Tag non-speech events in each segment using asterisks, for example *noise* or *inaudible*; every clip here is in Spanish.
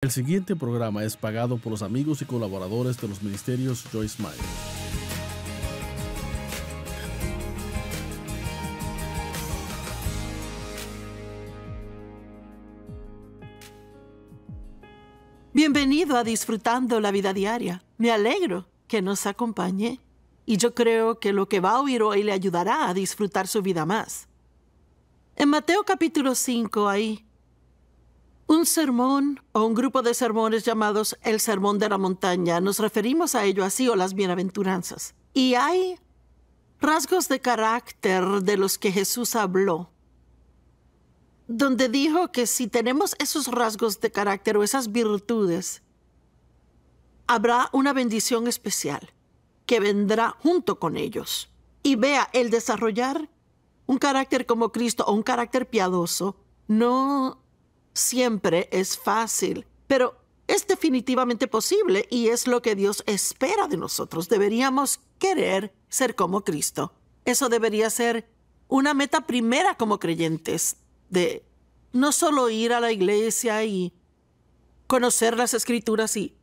El siguiente programa es pagado por los amigos y colaboradores de los ministerios Joyce Meyer. Bienvenido a Disfrutando la Vida Diaria. Me alegro que nos acompañe y yo creo que lo que va a oír hoy le ayudará a disfrutar su vida más. En Mateo capítulo 5 ahí. Un sermón o un grupo de sermones llamados el Sermón de la Montaña, nos referimos a ello así o las bienaventuranzas. Y hay rasgos de carácter de los que Jesús habló, donde dijo que si tenemos esos rasgos de carácter o esas virtudes, habrá una bendición especial que vendrá junto con ellos. Y vea, el desarrollar un carácter como Cristo o un carácter piadoso no siempre es fácil, pero es definitivamente posible y es lo que Dios espera de nosotros. Deberíamos querer ser como Cristo. Eso debería ser una meta primera como creyentes, de no solo ir a la iglesia y conocer las escrituras y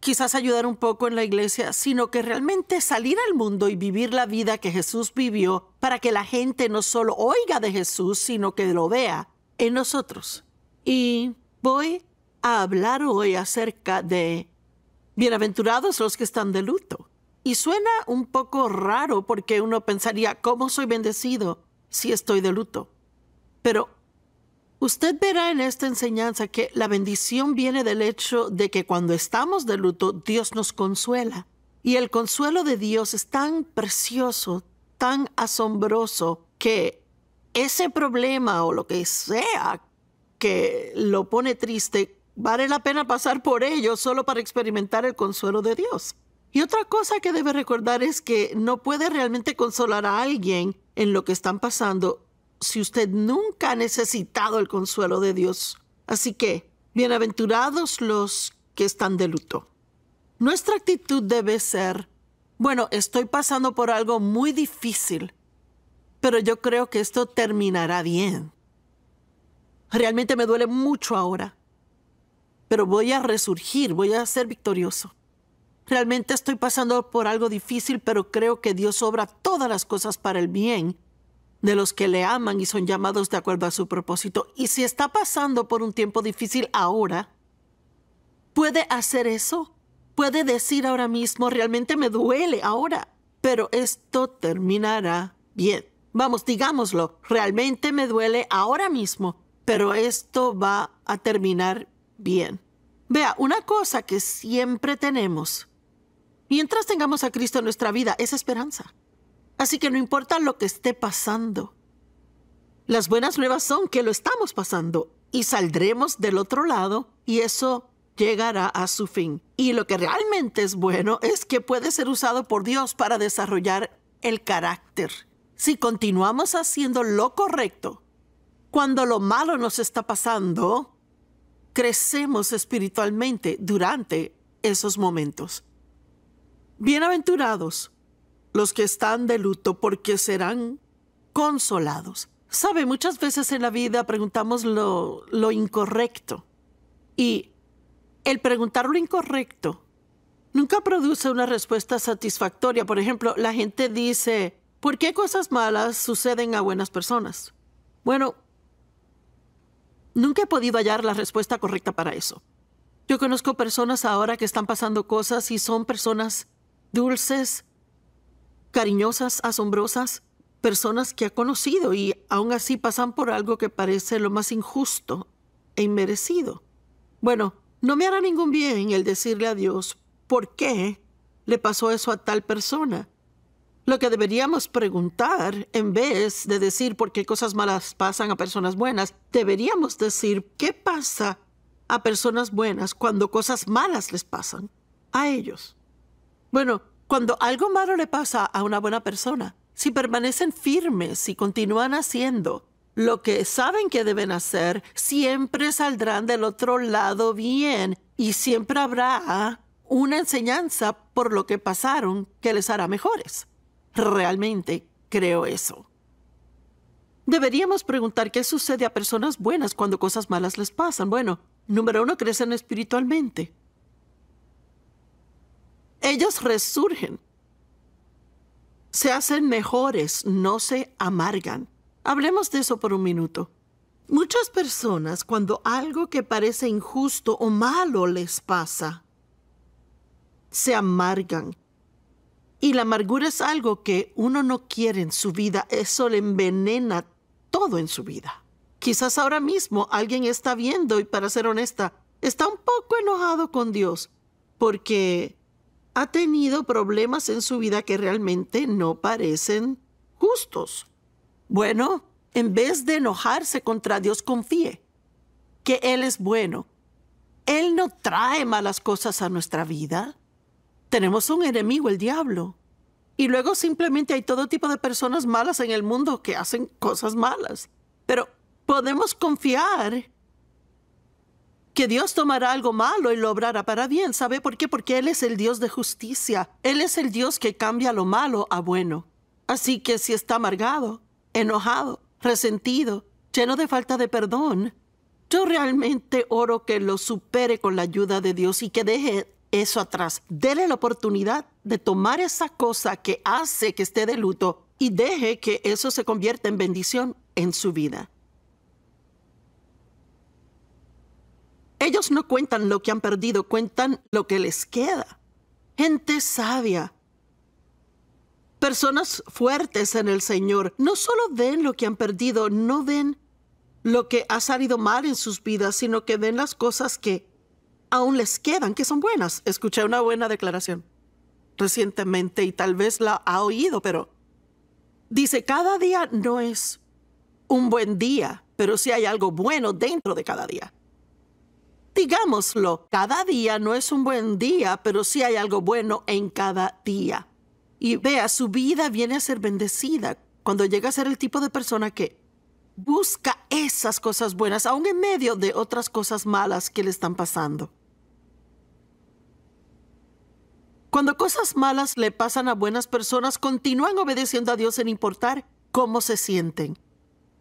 quizás ayudar un poco en la iglesia, sino que realmente salir al mundo y vivir la vida que Jesús vivió para que la gente no solo oiga de Jesús, sino que lo vea en nosotros. Y voy a hablar hoy acerca de bienaventurados los que están de luto. Y suena un poco raro porque uno pensaría, ¿cómo soy bendecido si estoy de luto? Pero usted verá en esta enseñanza que la bendición viene del hecho de que cuando estamos de luto, Dios nos consuela. Y el consuelo de Dios es tan precioso, tan asombroso, que ese problema o lo que sea que lo pone triste, vale la pena pasar por ello solo para experimentar el consuelo de Dios. Y otra cosa que debe recordar es que no puede realmente consolar a alguien en lo que están pasando si usted nunca ha necesitado el consuelo de Dios. Así que, bienaventurados los que están de luto. Nuestra actitud debe ser, bueno, estoy pasando por algo muy difícil, pero yo creo que esto terminará bien. Realmente me duele mucho ahora. Pero voy a resurgir, voy a ser victorioso. Realmente estoy pasando por algo difícil, pero creo que Dios obra todas las cosas para el bien de los que le aman y son llamados de acuerdo a su propósito. Y si está pasando por un tiempo difícil ahora, ¿puede hacer eso? ¿Puede decir ahora mismo, realmente me duele ahora? Pero esto terminará bien. Vamos, digámoslo, realmente me duele ahora mismo, pero esto va a terminar bien. Vea, una cosa que siempre tenemos, mientras tengamos a Cristo en nuestra vida, es esperanza. Así que no importa lo que esté pasando. Las buenas nuevas son que lo estamos pasando y saldremos del otro lado y eso llegará a su fin. Y lo que realmente es bueno es que puede ser usado por Dios para desarrollar el carácter. Si continuamos haciendo lo correcto, cuando lo malo nos está pasando, crecemos espiritualmente durante esos momentos. Bienaventurados los que están de luto porque serán consolados. Sabe, muchas veces en la vida preguntamos lo, incorrecto y el preguntar lo incorrecto nunca produce una respuesta satisfactoria. Por ejemplo, la gente dice, ¿por qué cosas malas suceden a buenas personas? Bueno, Nunca he podido hallar la respuesta correcta para eso. Yo conozco personas ahora que están pasando cosas y son personas dulces, cariñosas, asombrosas, personas que ha conocido y aún así pasan por algo que parece lo más injusto e inmerecido. Bueno, no me hará ningún bien el decirle a Dios por qué le pasó eso a tal persona, lo que deberíamos preguntar, en vez de decir por qué cosas malas pasan a personas buenas, deberíamos decir qué pasa a personas buenas cuando cosas malas les pasan a ellos. Bueno, cuando algo malo le pasa a una buena persona, si permanecen firmes y continúan haciendo lo que saben que deben hacer, siempre saldrán del otro lado bien y siempre habrá una enseñanza por lo que pasaron que les hará mejores. Realmente creo eso. Deberíamos preguntar qué sucede a personas buenas cuando cosas malas les pasan. Bueno, número uno, crecen espiritualmente. Ellos resurgen. Se hacen mejores, no se amargan. Hablemos de eso por un minuto. Muchas personas, cuando algo que parece injusto o malo les pasa, se amargan, y la amargura es algo que uno no quiere en su vida, eso le envenena todo en su vida. Quizás ahora mismo alguien está viendo y para ser honesta, está un poco enojado con Dios porque ha tenido problemas en su vida que realmente no parecen justos. Bueno, en vez de enojarse contra Dios, confíe que Él es bueno. Él no trae malas cosas a nuestra vida. Tenemos un enemigo, el diablo. Y luego simplemente hay todo tipo de personas malas en el mundo que hacen cosas malas. Pero podemos confiar que Dios tomará algo malo y lo obrará para bien. ¿Sabe por qué? Porque Él es el Dios de justicia. Él es el Dios que cambia lo malo a bueno. Así que si está amargado, enojado, resentido, lleno de falta de perdón, yo realmente oro que lo supere con la ayuda de Dios y que deje eso atrás. Dele la oportunidad de tomar esa cosa que hace que esté de luto y deje que eso se convierta en bendición en su vida. Ellos no cuentan lo que han perdido, cuentan lo que les queda. Gente sabia. Personas fuertes en el Señor no solo ven lo que han perdido, no ven lo que ha salido mal en sus vidas, sino que ven las cosas que aún les quedan que son buenas. Escuché una buena declaración recientemente y tal vez la ha oído, pero dice, cada día no es un buen día, pero sí hay algo bueno dentro de cada día. Digámoslo, cada día no es un buen día, pero sí hay algo bueno en cada día. Y vea, su vida viene a ser bendecida cuando llega a ser el tipo de persona que busca esas cosas buenas, aun en medio de otras cosas malas que le están pasando. Cuando cosas malas le pasan a buenas personas, continúan obedeciendo a Dios en importar cómo se sienten.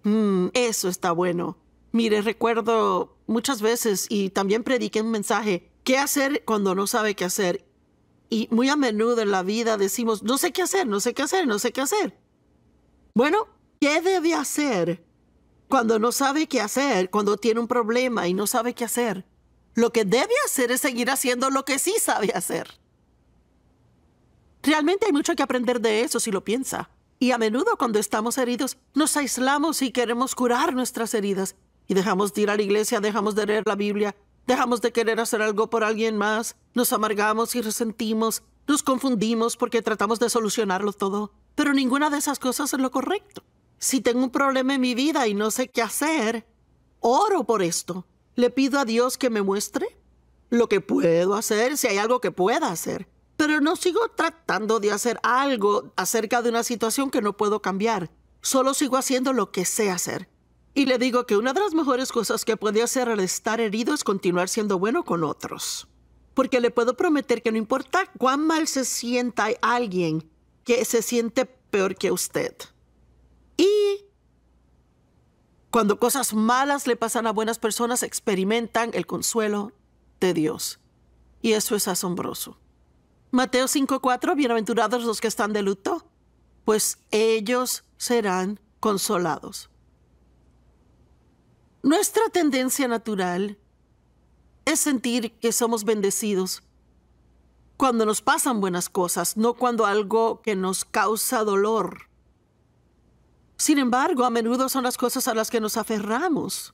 Mm, eso está bueno. Mire, recuerdo muchas veces y también prediqué un mensaje, ¿qué hacer cuando no sabe qué hacer? Y muy a menudo en la vida decimos, no sé qué hacer, no sé qué hacer, no sé qué hacer. Bueno, ¿qué debe hacer cuando no sabe qué hacer, cuando tiene un problema y no sabe qué hacer? Lo que debe hacer es seguir haciendo lo que sí sabe hacer. Realmente hay mucho que aprender de eso si lo piensa. Y a menudo cuando estamos heridos, nos aislamos y queremos curar nuestras heridas. Y dejamos de ir a la iglesia, dejamos de leer la Biblia, dejamos de querer hacer algo por alguien más, nos amargamos y resentimos, nos confundimos porque tratamos de solucionarlo todo. Pero ninguna de esas cosas es lo correcto. Si tengo un problema en mi vida y no sé qué hacer, oro por esto. Le pido a Dios que me muestre lo que puedo hacer, si hay algo que pueda hacer pero no sigo tratando de hacer algo acerca de una situación que no puedo cambiar. Solo sigo haciendo lo que sé hacer. Y le digo que una de las mejores cosas que puede hacer al estar herido es continuar siendo bueno con otros. Porque le puedo prometer que no importa cuán mal se sienta alguien que se siente peor que usted. Y cuando cosas malas le pasan a buenas personas, experimentan el consuelo de Dios. Y eso es asombroso. Mateo 5:4, bienaventurados los que están de luto, pues ellos serán consolados. Nuestra tendencia natural es sentir que somos bendecidos cuando nos pasan buenas cosas, no cuando algo que nos causa dolor. Sin embargo, a menudo son las cosas a las que nos aferramos,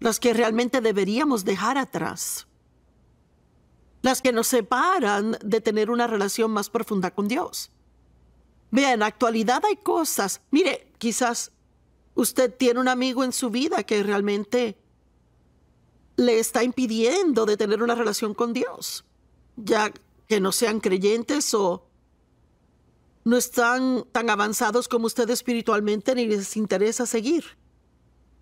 las que realmente deberíamos dejar atrás las que nos separan de tener una relación más profunda con Dios. vea en la actualidad hay cosas. Mire, quizás usted tiene un amigo en su vida que realmente le está impidiendo de tener una relación con Dios, ya que no sean creyentes o no están tan avanzados como usted espiritualmente ni les interesa seguir.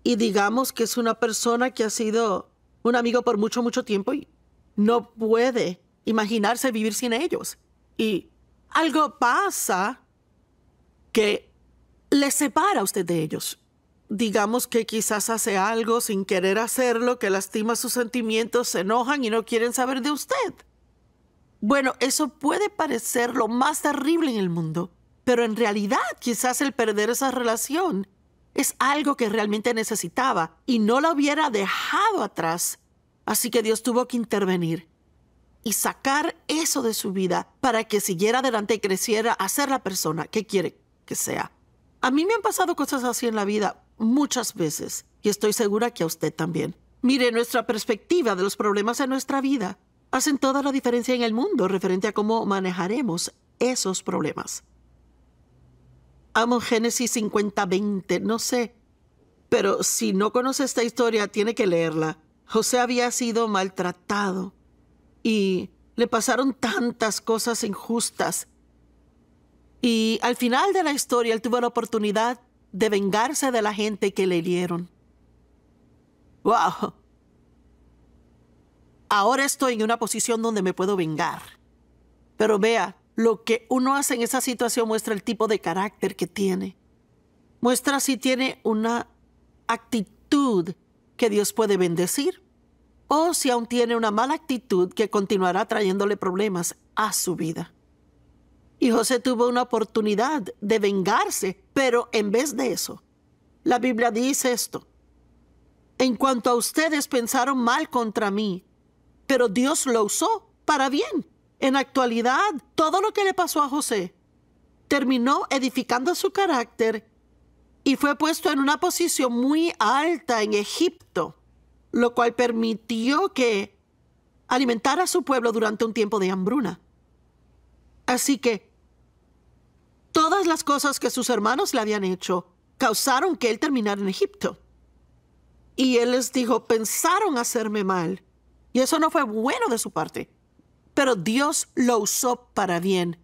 Y digamos que es una persona que ha sido un amigo por mucho, mucho tiempo y no puede imaginarse vivir sin ellos. Y algo pasa que le separa a usted de ellos. Digamos que quizás hace algo sin querer hacerlo, que lastima sus sentimientos, se enojan y no quieren saber de usted. Bueno, eso puede parecer lo más terrible en el mundo, pero en realidad quizás el perder esa relación es algo que realmente necesitaba y no la hubiera dejado atrás Así que Dios tuvo que intervenir y sacar eso de su vida para que siguiera adelante y creciera a ser la persona que quiere que sea. A mí me han pasado cosas así en la vida muchas veces y estoy segura que a usted también. Mire, nuestra perspectiva de los problemas en nuestra vida hacen toda la diferencia en el mundo referente a cómo manejaremos esos problemas. Amo Génesis 50-20, no sé, pero si no conoce esta historia tiene que leerla. José había sido maltratado y le pasaron tantas cosas injustas. Y al final de la historia él tuvo la oportunidad de vengarse de la gente que le hirieron. ¡Wow! Ahora estoy en una posición donde me puedo vengar. Pero vea, lo que uno hace en esa situación muestra el tipo de carácter que tiene. Muestra si tiene una actitud que Dios puede bendecir, o si aún tiene una mala actitud que continuará trayéndole problemas a su vida. Y José tuvo una oportunidad de vengarse, pero en vez de eso, la Biblia dice esto. En cuanto a ustedes pensaron mal contra mí, pero Dios lo usó para bien. En actualidad, todo lo que le pasó a José terminó edificando su carácter y fue puesto en una posición muy alta en Egipto, lo cual permitió que alimentara a su pueblo durante un tiempo de hambruna. Así que todas las cosas que sus hermanos le habían hecho causaron que él terminara en Egipto. Y él les dijo, pensaron hacerme mal. Y eso no fue bueno de su parte. Pero Dios lo usó para bien,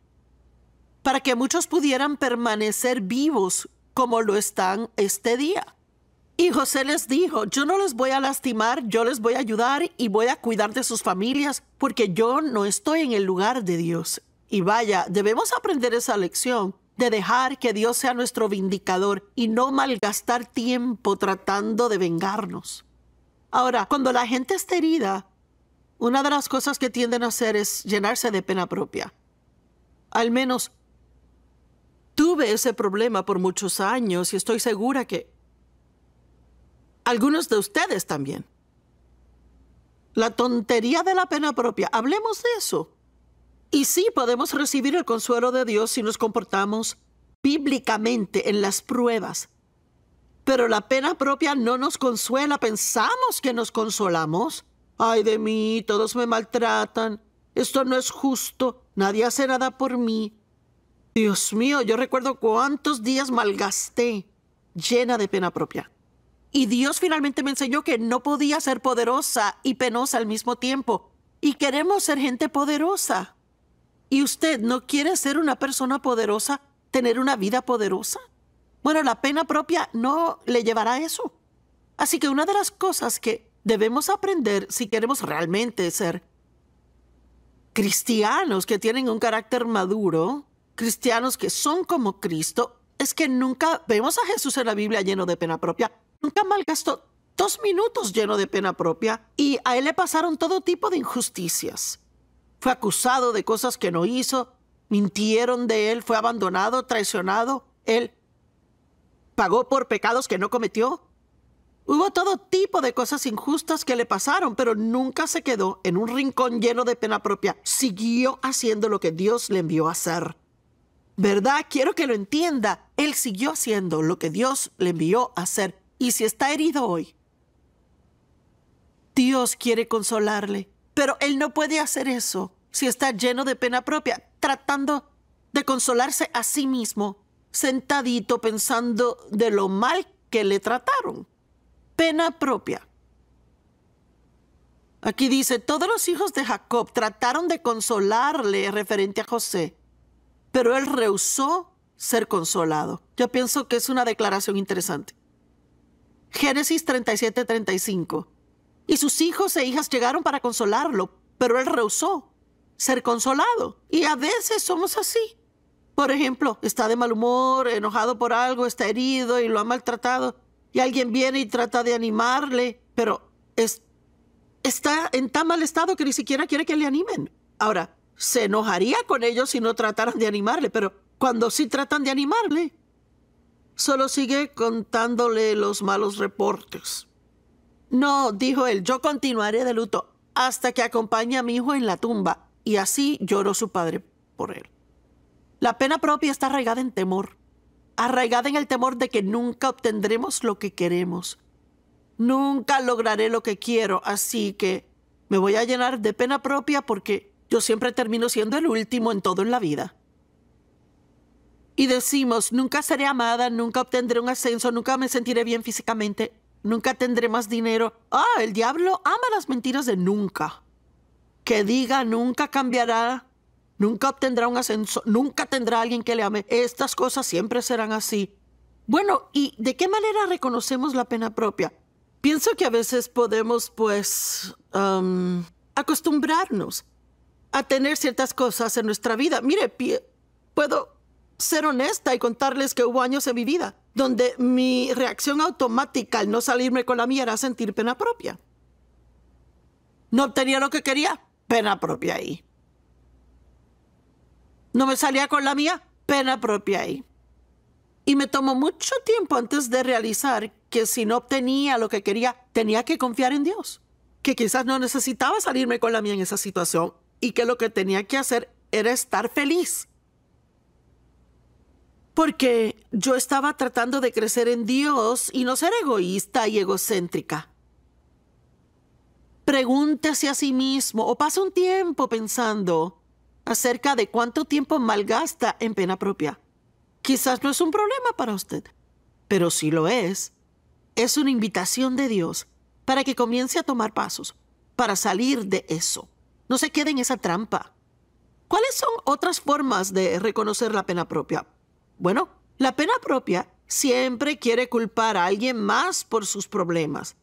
para que muchos pudieran permanecer vivos como lo están este día. Y José les dijo, yo no les voy a lastimar, yo les voy a ayudar y voy a cuidar de sus familias, porque yo no estoy en el lugar de Dios. Y vaya, debemos aprender esa lección de dejar que Dios sea nuestro vindicador y no malgastar tiempo tratando de vengarnos. Ahora, cuando la gente está herida, una de las cosas que tienden a hacer es llenarse de pena propia. Al menos Tuve ese problema por muchos años y estoy segura que algunos de ustedes también. La tontería de la pena propia, hablemos de eso. Y sí podemos recibir el consuelo de Dios si nos comportamos bíblicamente en las pruebas. Pero la pena propia no nos consuela, pensamos que nos consolamos. Ay de mí, todos me maltratan, esto no es justo, nadie hace nada por mí. Dios mío, yo recuerdo cuántos días malgasté llena de pena propia. Y Dios finalmente me enseñó que no podía ser poderosa y penosa al mismo tiempo. Y queremos ser gente poderosa. ¿Y usted no quiere ser una persona poderosa, tener una vida poderosa? Bueno, la pena propia no le llevará a eso. Así que una de las cosas que debemos aprender si queremos realmente ser cristianos que tienen un carácter maduro cristianos que son como Cristo es que nunca vemos a Jesús en la Biblia lleno de pena propia. Nunca malgastó dos minutos lleno de pena propia y a él le pasaron todo tipo de injusticias. Fue acusado de cosas que no hizo, mintieron de él, fue abandonado, traicionado. Él pagó por pecados que no cometió. Hubo todo tipo de cosas injustas que le pasaron, pero nunca se quedó en un rincón lleno de pena propia. Siguió haciendo lo que Dios le envió a hacer. ¿verdad? Quiero que lo entienda. Él siguió haciendo lo que Dios le envió a hacer. Y si está herido hoy, Dios quiere consolarle. Pero él no puede hacer eso si está lleno de pena propia, tratando de consolarse a sí mismo, sentadito pensando de lo mal que le trataron. Pena propia. Aquí dice, todos los hijos de Jacob trataron de consolarle referente a José pero él rehusó ser consolado. Yo pienso que es una declaración interesante. Génesis 37, 35. Y sus hijos e hijas llegaron para consolarlo, pero él rehusó ser consolado. Y a veces somos así. Por ejemplo, está de mal humor, enojado por algo, está herido y lo ha maltratado. Y alguien viene y trata de animarle, pero está en tan mal estado que ni siquiera quiere que le animen. Ahora, se enojaría con ellos si no trataran de animarle, pero cuando sí tratan de animarle, solo sigue contándole los malos reportes. No, dijo él, yo continuaré de luto hasta que acompañe a mi hijo en la tumba. Y así lloró su padre por él. La pena propia está arraigada en temor, arraigada en el temor de que nunca obtendremos lo que queremos. Nunca lograré lo que quiero, así que me voy a llenar de pena propia porque yo siempre termino siendo el último en todo en la vida. Y decimos, nunca seré amada, nunca obtendré un ascenso, nunca me sentiré bien físicamente, nunca tendré más dinero. Ah, el diablo ama las mentiras de nunca. Que diga, nunca cambiará, nunca obtendrá un ascenso, nunca tendrá alguien que le ame. Estas cosas siempre serán así. Bueno, ¿y de qué manera reconocemos la pena propia? Pienso que a veces podemos, pues, acostumbrarnos a tener ciertas cosas en nuestra vida. Mire, puedo ser honesta y contarles que hubo años en mi vida donde mi reacción automática al no salirme con la mía era sentir pena propia. No obtenía lo que quería, pena propia ahí. No me salía con la mía, pena propia ahí. Y me tomó mucho tiempo antes de realizar que si no obtenía lo que quería, tenía que confiar en Dios. Que quizás no necesitaba salirme con la mía en esa situación y que lo que tenía que hacer era estar feliz. Porque yo estaba tratando de crecer en Dios y no ser egoísta y egocéntrica. Pregúntese a sí mismo o pasa un tiempo pensando acerca de cuánto tiempo malgasta en pena propia. Quizás no es un problema para usted, pero si lo es, es una invitación de Dios para que comience a tomar pasos para salir de eso. No se quede en esa trampa. ¿Cuáles son otras formas de reconocer la pena propia? Bueno, la pena propia siempre quiere culpar a alguien más por sus problemas.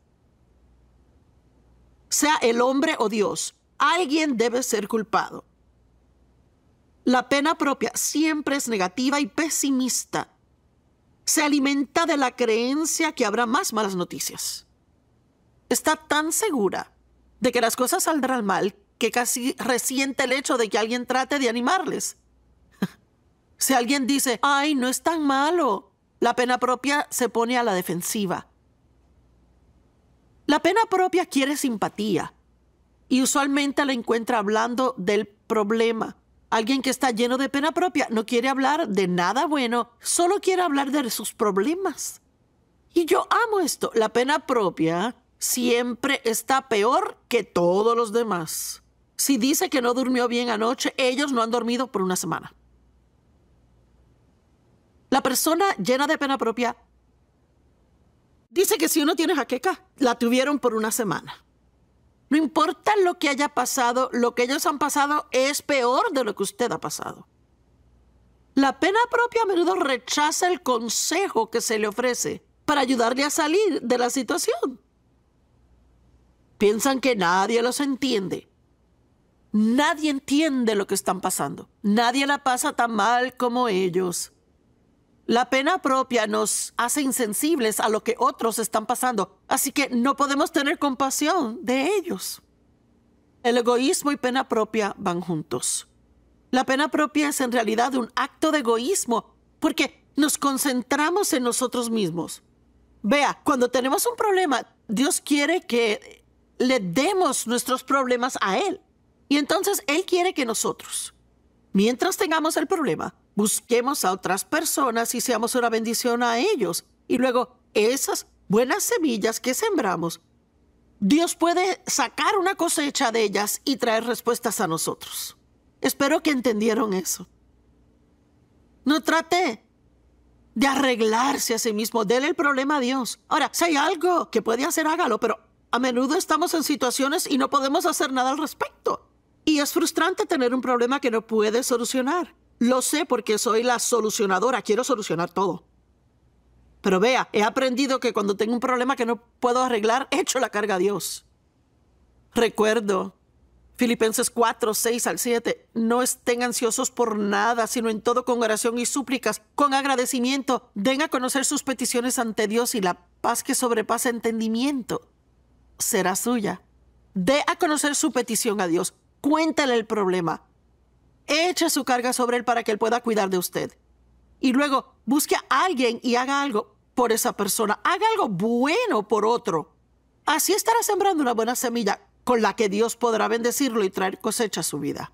Sea el hombre o Dios, alguien debe ser culpado. La pena propia siempre es negativa y pesimista. Se alimenta de la creencia que habrá más malas noticias. Está tan segura de que las cosas saldrán mal que casi resiente el hecho de que alguien trate de animarles. *laughs* si alguien dice, ay, no es tan malo, la pena propia se pone a la defensiva. La pena propia quiere simpatía y usualmente la encuentra hablando del problema. Alguien que está lleno de pena propia no quiere hablar de nada bueno, solo quiere hablar de sus problemas. Y yo amo esto. La pena propia siempre está peor que todos los demás. Si dice que no durmió bien anoche, ellos no han dormido por una semana. La persona llena de pena propia dice que si uno tiene jaqueca, la tuvieron por una semana. No importa lo que haya pasado, lo que ellos han pasado es peor de lo que usted ha pasado. La pena propia a menudo rechaza el consejo que se le ofrece para ayudarle a salir de la situación. Piensan que nadie los entiende Nadie entiende lo que están pasando. Nadie la pasa tan mal como ellos. La pena propia nos hace insensibles a lo que otros están pasando, así que no podemos tener compasión de ellos. El egoísmo y pena propia van juntos. La pena propia es en realidad un acto de egoísmo, porque nos concentramos en nosotros mismos. Vea, cuando tenemos un problema, Dios quiere que le demos nuestros problemas a Él. Y entonces Él quiere que nosotros, mientras tengamos el problema, busquemos a otras personas y seamos una bendición a ellos. Y luego esas buenas semillas que sembramos, Dios puede sacar una cosecha de ellas y traer respuestas a nosotros. Espero que entendieron eso. No trate de arreglarse a sí mismo, déle el problema a Dios. Ahora, si hay algo que puede hacer, hágalo, pero a menudo estamos en situaciones y no podemos hacer nada al respecto. Y es frustrante tener un problema que no puedes solucionar. Lo sé porque soy la solucionadora, quiero solucionar todo. Pero vea, he aprendido que cuando tengo un problema que no puedo arreglar, *laughs* echo la carga a Dios. Recuerdo, Filipenses 4, 6 al 7, no estén ansiosos por nada, sino en todo con oración y súplicas, con agradecimiento, den a conocer sus peticiones ante Dios y la paz que sobrepasa entendimiento será suya. Dé a conocer su petición a Dios cuéntale el problema. Eche su carga sobre él para que él pueda cuidar de usted. Y luego busque a alguien y haga algo por esa persona. Haga algo bueno por otro. Así estará sembrando una buena semilla con la que Dios podrá bendecirlo y traer cosecha a su vida.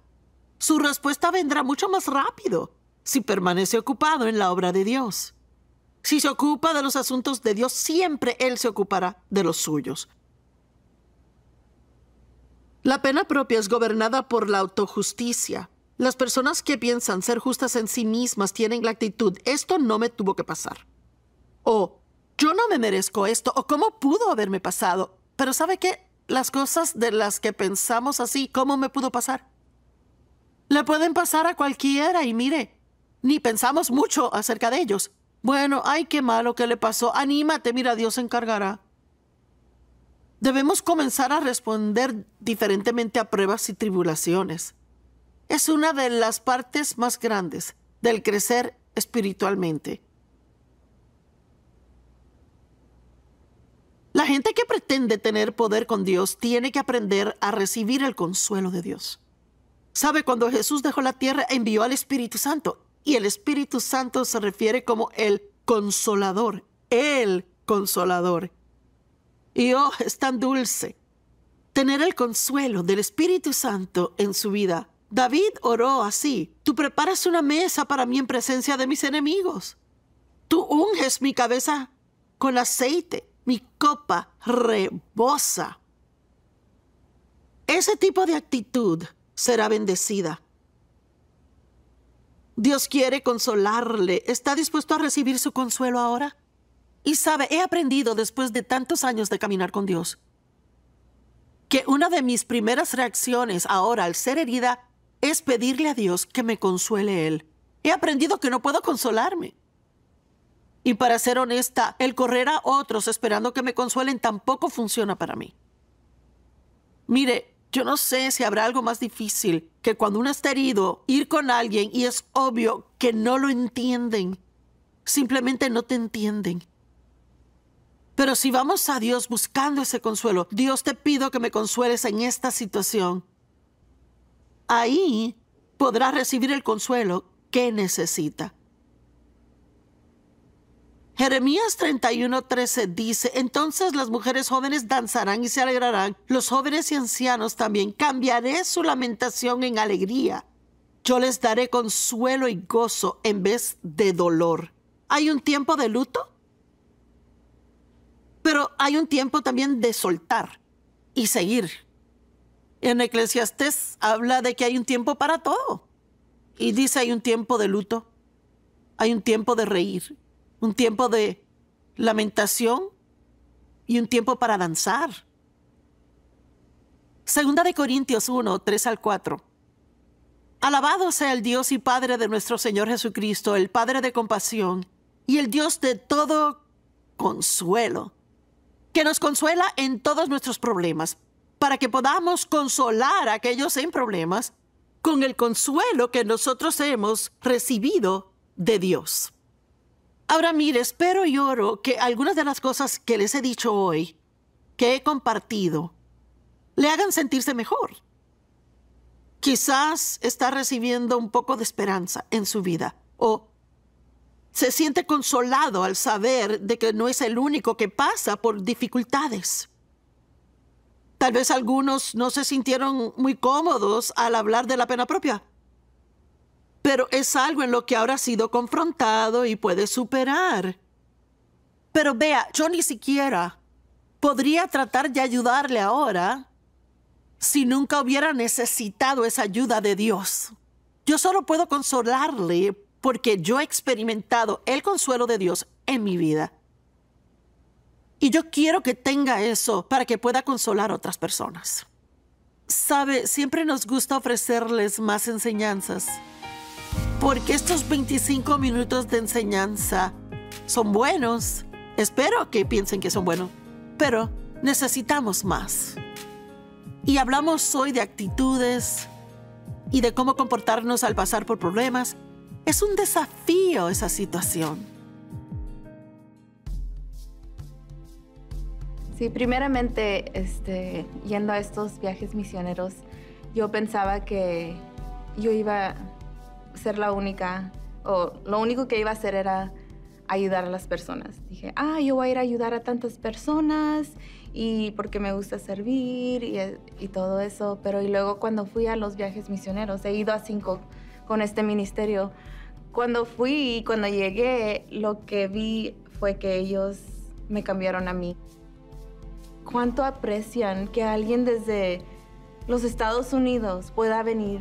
Su respuesta vendrá mucho más rápido si permanece ocupado en la obra de Dios. Si se ocupa de los asuntos de Dios, siempre Él se ocupará de los suyos. La pena propia es gobernada por la autojusticia. Las personas que piensan ser justas en sí mismas tienen la actitud, esto no me tuvo que pasar. O, yo no me merezco esto, o cómo pudo haberme pasado. Pero ¿sabe qué? Las cosas de las que pensamos así, ¿cómo me pudo pasar? Le pueden pasar a cualquiera y mire, ni pensamos mucho acerca de ellos. Bueno, ay, qué malo que le pasó. Anímate, mira, Dios se encargará debemos comenzar a responder diferentemente a pruebas y tribulaciones. Es una de las partes más grandes del crecer espiritualmente. La gente que pretende tener poder con Dios tiene que aprender a recibir el consuelo de Dios. ¿Sabe? Cuando Jesús dejó la tierra, envió al Espíritu Santo. Y el Espíritu Santo se refiere como el consolador, el consolador. Y oh, es tan dulce tener el consuelo del Espíritu Santo en su vida. David oró así, tú preparas una mesa para mí en presencia de mis enemigos. Tú unges mi cabeza con aceite, mi copa rebosa. Ese tipo de actitud será bendecida. Dios quiere consolarle. ¿Está dispuesto a recibir su consuelo ahora? Y sabe, he aprendido después de tantos años de caminar con Dios que una de mis primeras reacciones ahora al ser herida es pedirle a Dios que me consuele Él. He aprendido que no puedo consolarme. Y para ser honesta, el correr a otros esperando que me consuelen tampoco funciona para mí. Mire, yo no sé si habrá algo más difícil que cuando uno está herido, ir con alguien y es obvio que no lo entienden. Simplemente no te entienden. Pero si vamos a Dios buscando ese consuelo, Dios te pido que me consueles en esta situación. Ahí podrás recibir el consuelo que necesita. Jeremías 31:13 dice, entonces las mujeres jóvenes danzarán y se alegrarán, los jóvenes y ancianos también, cambiaré su lamentación en alegría. Yo les daré consuelo y gozo en vez de dolor. ¿Hay un tiempo de luto? Pero hay un tiempo también de soltar y seguir. En Eclesiastés habla de que hay un tiempo para todo. Y dice hay un tiempo de luto, hay un tiempo de reír, un tiempo de lamentación y un tiempo para danzar. Segunda de Corintios 1, 3 al 4. Alabado sea el Dios y Padre de nuestro Señor Jesucristo, el Padre de compasión y el Dios de todo consuelo, que nos consuela en todos nuestros problemas, para que podamos consolar a aquellos en problemas con el consuelo que nosotros hemos recibido de Dios. Ahora mire, espero y oro que algunas de las cosas que les he dicho hoy, que he compartido, le hagan sentirse mejor. Quizás está recibiendo un poco de esperanza en su vida o se siente consolado al saber de que no es el único que pasa por dificultades. Tal vez algunos no se sintieron muy cómodos al hablar de la pena propia, pero es algo en lo que ahora ha sido confrontado y puede superar. Pero vea, yo ni siquiera podría tratar de ayudarle ahora si nunca hubiera necesitado esa ayuda de Dios. Yo solo puedo consolarle porque yo he experimentado el consuelo de Dios en mi vida. Y yo quiero que tenga eso para que pueda consolar a otras personas. Sabe, siempre nos gusta ofrecerles más enseñanzas, porque estos 25 minutos de enseñanza son buenos. Espero que piensen que son buenos, pero necesitamos más. Y hablamos hoy de actitudes y de cómo comportarnos al pasar por problemas, es un desafío esa situación. Sí, primeramente, este, yendo a estos viajes misioneros, yo pensaba que yo iba a ser la única, o lo único que iba a hacer era ayudar a las personas. Dije, ah, yo voy a ir a ayudar a tantas personas y porque me gusta servir y, y todo eso. Pero y luego cuando fui a los viajes misioneros, he ido a cinco con este ministerio. Cuando fui y cuando llegué, lo que vi fue que ellos me cambiaron a mí. ¿Cuánto aprecian que alguien desde los Estados Unidos pueda venir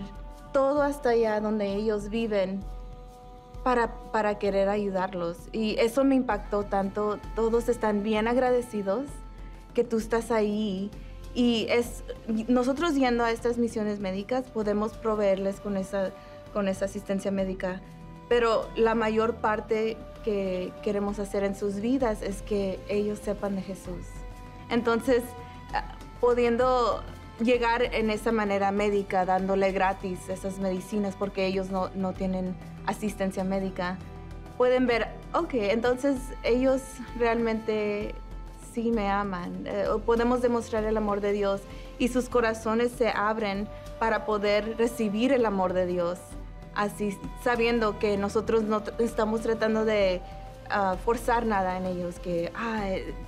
todo hasta allá donde ellos viven para, para querer ayudarlos? Y eso me impactó tanto. Todos están bien agradecidos que tú estás ahí y es nosotros yendo a estas misiones médicas podemos proveerles con esa con esa asistencia médica. Pero la mayor parte que queremos hacer en sus vidas es que ellos sepan de Jesús. Entonces, ah, pudiendo llegar en esa manera médica, dándole gratis esas medicinas porque ellos no, tienen asistencia médica, pueden ver, ok, entonces ellos realmente sí me aman. Eh, podemos demostrar el amor de Dios y sus corazones se abren para poder recibir el amor de Dios así sabiendo que nosotros no estamos tratando de ah, forzar nada en ellos, que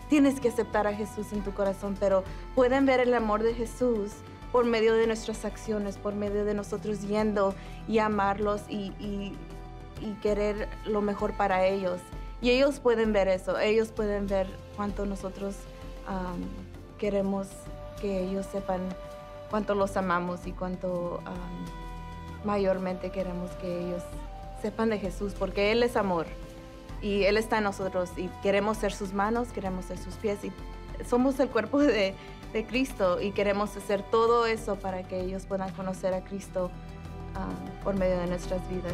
tienes que aceptar a Jesús en tu corazón, pero pueden ver el amor de Jesús por medio de nuestras acciones, por medio de nosotros yendo y amarlos y, querer lo mejor para ellos. Y ellos pueden ver eso, ellos pueden ver cuánto nosotros queremos que ellos sepan cuánto los amamos y cuánto mayormente queremos que ellos sepan de Jesús, porque Él es amor y Él está en nosotros y queremos ser sus manos, queremos ser sus pies y somos el cuerpo de, Cristo y queremos hacer todo eso para que ellos puedan conocer a Cristo ah, por medio de nuestras vidas.